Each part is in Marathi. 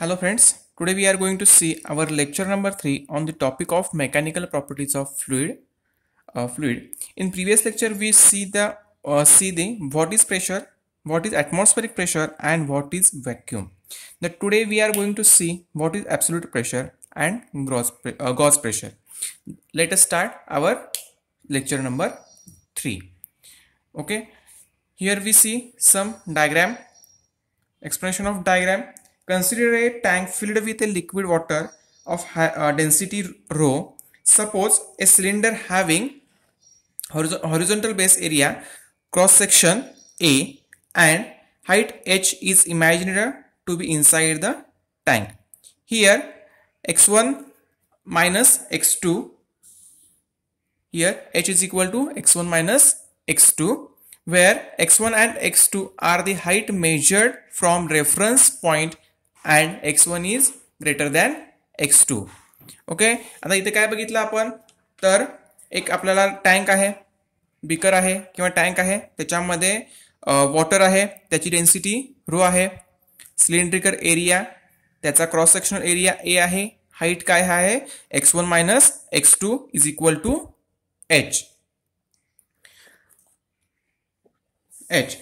Hello friends, today we are going to see our lecture number 3 on the topic of mechanical properties of fluid. Uh, fluid. In previous lecture we see the uh, see the what is pressure, what is atmospheric pressure and what is vacuum. That today we are going to see what is absolute pressure and gross, uh, Gauss pressure. Let us start our lecture number 3. Okay, here we see some diagram, explanation of diagram Consider a tank filled with a liquid water of high, uh, density rho. Suppose a cylinder having horizontal base area cross section A and height h is imaginary to be inside the tank. Here x1 minus x2 here h is equal to x1 minus x2 where x1 and x2 are the height measured from reference point and x one is greater than x two okay आता इथे काय बघितलं आपण तर एक आपल्याला टँक आहे बिकर आहे किंवा टँक आहे त्याच्यामध्ये वॉटर आहे त्याची डेन्सिटी रो आहे सिलेंड्रिकल एरिया त्याचा क्रॉस सेक्शनल एरिया ए आहे हाईट काय आहे X one minus X two is equal to H H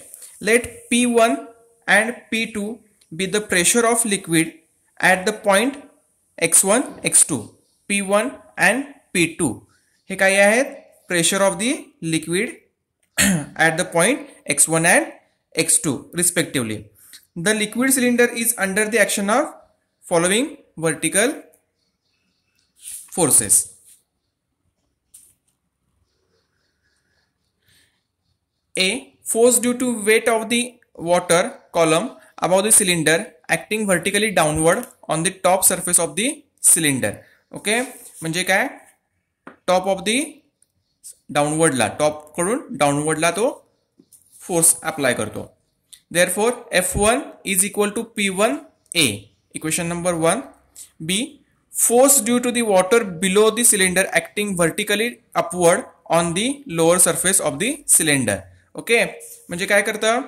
let P one and P two be the pressure of liquid at the point x1, x2, p1 and p2. हे काई Pressure of the liquid at the point x1 and x2 respectively. The liquid cylinder is under the action of following vertical forces. A. Force due to weight of the water column above the cylinder acting vertically downward on the top surface of the cylinder okay म्हणजे काय टॉप ऑफ दी डाउनवर्डला कडून डाउनवर्डला तो फोर्स अप्लाय करतो therefore F one is equal to P one A equation number one B force due to the water below the cylinder acting vertically upward on the lower surface of the cylinder okay म्हणजे काय करतं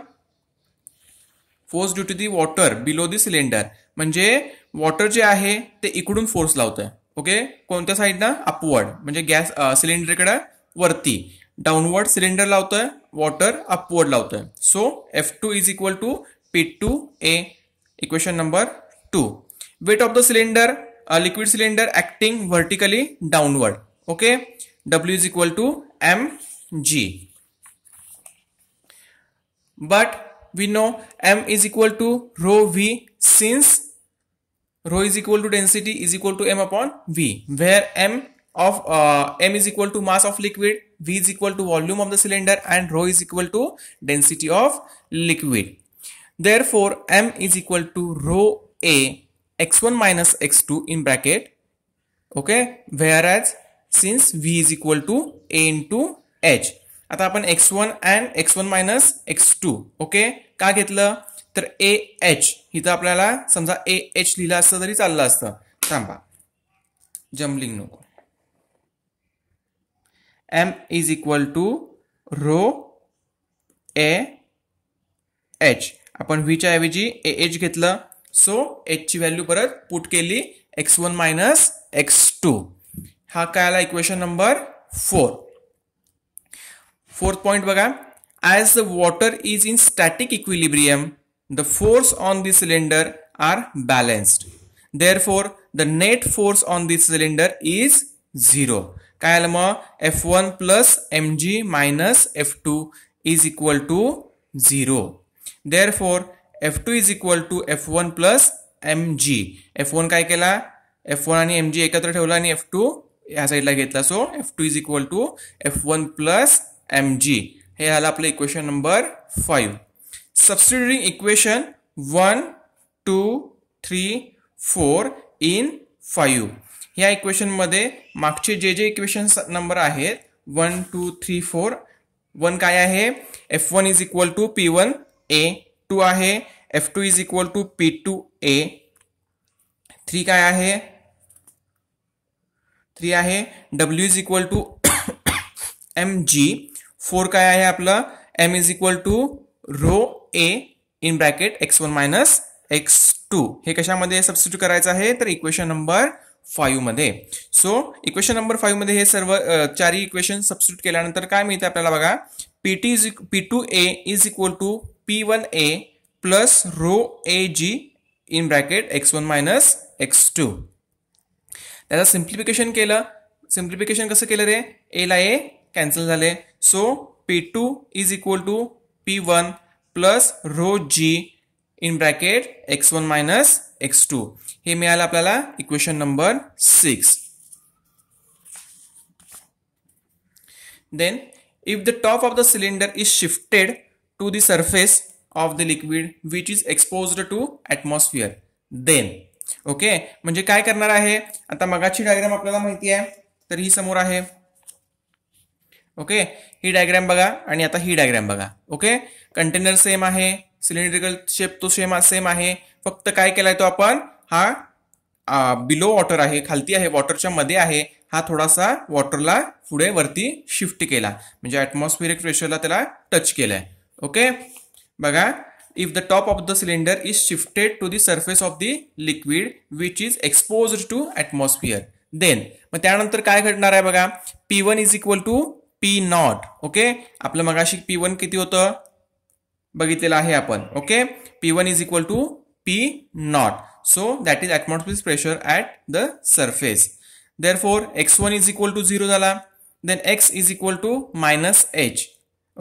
force due to the water below the cylinder म्हणजे वॉटर जे है तो इकडून फोर्स है ओके को साइड ना अपवर्ड गैस गॅस सिलेंडरकडे वरती डाउनवर्ड सिलिंडर सिलेंडर है वॉटर अपवर्ड लावतोय so F two is equal to P two A equation number two weight of the cylinder liquid cylinder acting vertically downward okay W is equal to M G but we know m is equal to rho v since rho is equal to density is equal to m upon v where m of uh, m is equal to mass of liquid v is equal to volume of the cylinder and rho is equal to density of liquid therefore m is equal to rho a x1 minus x2 in bracket okay whereas since v is equal to a into h आता आपण X one and x one minus X two okay का घेतलं तर ए एच इथं आपल्याला समजा ए एच लिहिलं असतं तरी चाललं असतं थांबा जम्बलिंग नको M is equal to rho A H आपण व्हीच्या ऐवजी ए एच घेतलं सो एचची व्हॅल्यू परत पुट केली X one minus X two हा काय आला equation number four fourth point बघा as the water is in static equilibrium the force on the cylinder are balanced therefore the net force on the cylinder is zero काय आलं मग F one plus M G minus F two is equal to zero therefore F two is equal to F one plus M G F one काय केला एफ वन आणि एम जी एकत्र ठेवला आणि एफ टू या साईडला घेतला so F two is equal to F one plus M G हे आलं आपलं equation number five subsidiary equation one two three four in five ह्या इक्वेशनमध्ये मागचे जे जे इक्वेशन नंबर आहेत one two three four one काय आहे F one is equal to P one A two आहे F two is equal to P two A three काय आहे थ्री आहे W is equal to M G four काय आहे आपलं M is equal to rho A in bracket X one minus X two हे कशामध्ये सबस्टिट्यूट करायचं आहे तर इक्वेशन नंबर फाईव्ह मध्ये सो इक्वेशन नंबर फाईव्ह मध्ये हे सर्व चारही इक्वेशन सबस्टिट्यूट केल्यानंतर काय मिळते आपल्याला बघा P T is P two A is equal to P one A plus rho A G in bracket X one minus X two त्याचं सिम्प्लिफिकेशन केलं सिम्प्लिफिकेशन कसं केलं रे एला ए कॅन्सल झाले so P two is equal to P one plus rho G in bracket X one minus X two हे मिळालं आपल्याला equation number six then if the top of the cylinder is shifted to the surface of the liquid which is expose to atmosphere then okay म्हणजे काय करणार आहे आता मगाची डायग्राम आपल्याला माहिती आहे तर ही समोर आहे ओके ही डायग्रॅम बघा आणि आता ही डायग्रॅम बघा ओके कंटेनर सेम आहे सिलेंड्रिकल शेप तो सेम सेम आहे फक्त काय केलाय तो आपण हा बिलो वॉटर आहे खालती आहे वॉटरच्या मध्ये आहे हा थोडासा वॉटरला पुढे वरती शिफ्ट केला म्हणजे अॅटमॉस्फिअरिक प्रेशरला त्याला टच केलाय ओके बघा if the top of the cylinder is shifted to the surface of the liquid which is expose to atmosphere then मग त्यानंतर काय घडणार आहे बघा P one is equal to P not okay आपलं मगाशी पी वन किती होतं बघितलेलं आहे आपण okay P one is equal to P not so that is atmosphere pressure at the surface therefore X one is equal to zero झाला then X is equal to minus H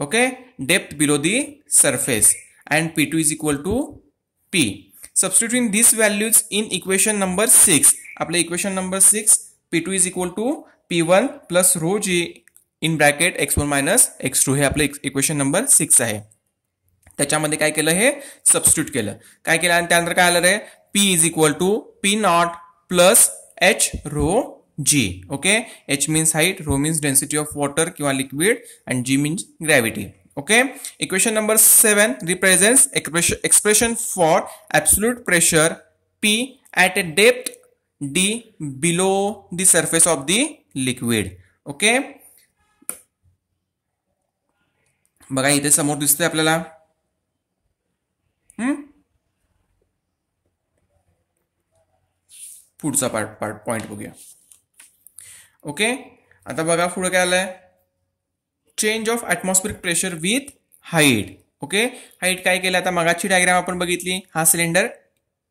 okay depth below the surface and P two is equal to P substitute this values in equation number six आपलं equation number six P two is equal to P one plus rho G in bracket X one minus X two हे आपलं इक्वेशन नंबर सिक्स आहे त्याच्यामध्ये काय केलं हे सबस्टिट्यूट केलं काय केलं आणि त्यानंतर काय आलं रे P is equal to P not plus H rho G okay H means height rho means density of water किंवा liquid and G means gravity okay equation number seven represents expression for absolute pressure P at a depth D below the surface of the liquid okay बघा इथे समोर दिसतंय आपल्याला पुढचा पार्ट पार्ट पॉईंट बघूया ओके आता बघा पुढे काय आलंय change of atmospheric pressure with height okay height काय केलं आता मगाची डायग्राम आपण बघितली हा सिलेंडर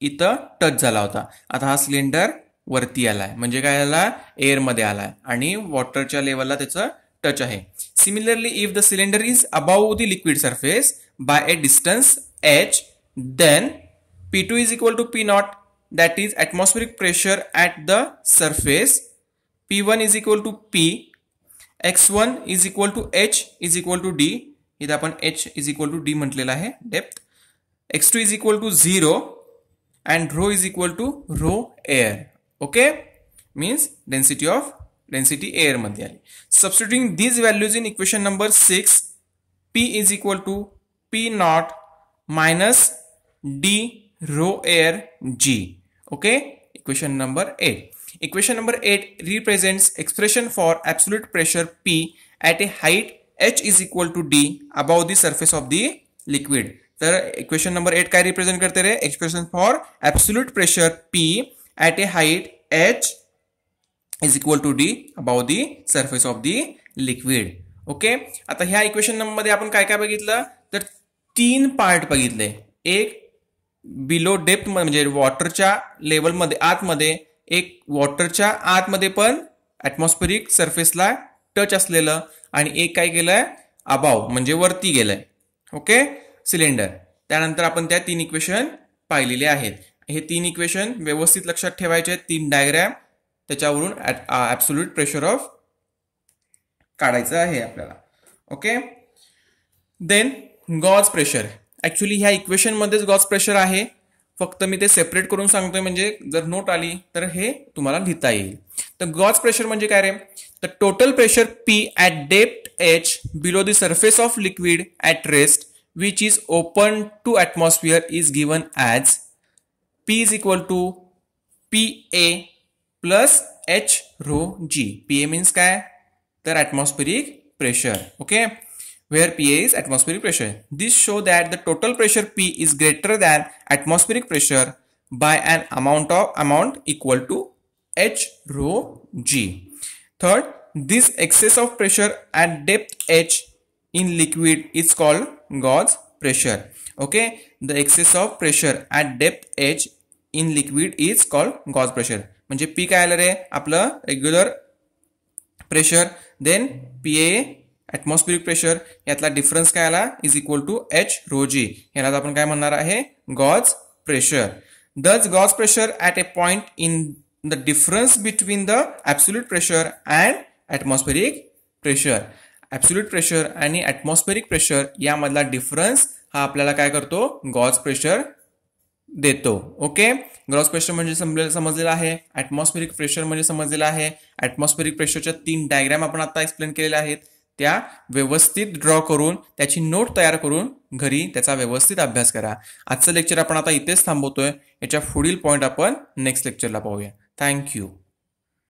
इथं टच झाला होता आता हा सिलेंडर वरती आलाय म्हणजे काय आला एअरमध्ये आलाय आणि वॉटरच्या लेवलला त्याचं टच आहे Similarly, if the cylinder is above the liquid surface by a distance h, then P2 is equal to P0 that is atmospheric pressure at the surface. P1 is equal to P. X1 is equal to H is equal to D. इथं upon h is equal to d म्हटलेला आहे depth. x2 is equal to zero and rho is equal to rho air. Okay, means density of density air मध्य substituting these values in equation number six P is equal to P not minus D rho air G okay equation number eight equation number eight represent expression for absolute pressure P at a height H is equal to D above the surface of the liquid तर इक्वेशन नंबर एट का रिप्रेजेंट करते रहे expression for absolute pressure P at a height H is equal to D above the surface of the liquid okay आता ह्या इक्वेशन मध्ये आपण काय काय बघितलं तर तीन पार्ट बघितले एक बिलो डेप्थ म्हणजे वॉटरच्या लेवलमध्ये आतमध्ये एक वॉटरच्या आतमध्ये पण ॲटमॉस्फेरिक सर्फेसला टच असलेलं आणि एक काय केलंय अबाव म्हणजे वरती गेलंय ओके सिलेंडर त्यानंतर आपण त्या तीन इक्वेशन पाहिलेले आहेत हे तीन इक्वेशन व्यवस्थित लक्षात ठेवायचे तीन डायग्रॅम त्याच्यावरून ॲब्सोल्यूट प्रेशर ऑफ काढायचं आहे आपल्याला okay then gauge pressure actually ह्या इक्वेशनमध्येच गॉज प्रेशर आहे फक्त मी ते सेपरेट करून सांगतोय म्हणजे जर नोट आली तर हे तुम्हाला लिहिता येईल तर गॉज प्रेशर म्हणजे काय रे तर total pressure P at depth H below the surface of liquid at rest which is open to atmosphere is given as P is equal to P A Plus h rho g. P a P A means काय तर atmospheric pressure where PA is atmospheric pressure. This show that the total pressure P is greater than atmospheric pressure by an amount of amount equal to H rho G. Third, this excess of pressure at depth H in liquid is called God's pressure. Okay, the excess of pressure at depth H in liquid is called God's pressure. म्हणजे पी काय आलं रे आपलं regular pressure then P A atmospheric pressure यातला डिफरन्स काय आला इज इक्वल टू एच रोजी याला आपण काय म्हणणार आहे gauge pressure thus gauge pressure at a point in the difference between the absolute pressure and atmospheric pressure absolute pressure आणि ॲटमॉस्फेरिक प्रेशर यामधला डिफरन्स हा आपल्याला काय करतो गॉज प्रेशर देतो ओके ग्रॉस प्रेशर म्हणजे समजले समजलेलं आहे ॲटमॉस्फेरिक प्रेशर म्हणजे समजलेलं आहे ॲटमॉस्फेरिक प्रेशरच्या तीन डायग्रॅम आपण आता एक्सप्लेन केलेल्या आहेत त्या व्यवस्थित ड्रॉ करून त्याची नोट तयार करून घरी त्याचा व्यवस्थित अभ्यास करा आजचं लेक्चर आपण आता इथेच थांबवतोय याच्या पुढील पॉईंट आपण नेक्स्ट लेक्चरला पाहूया थँक्यू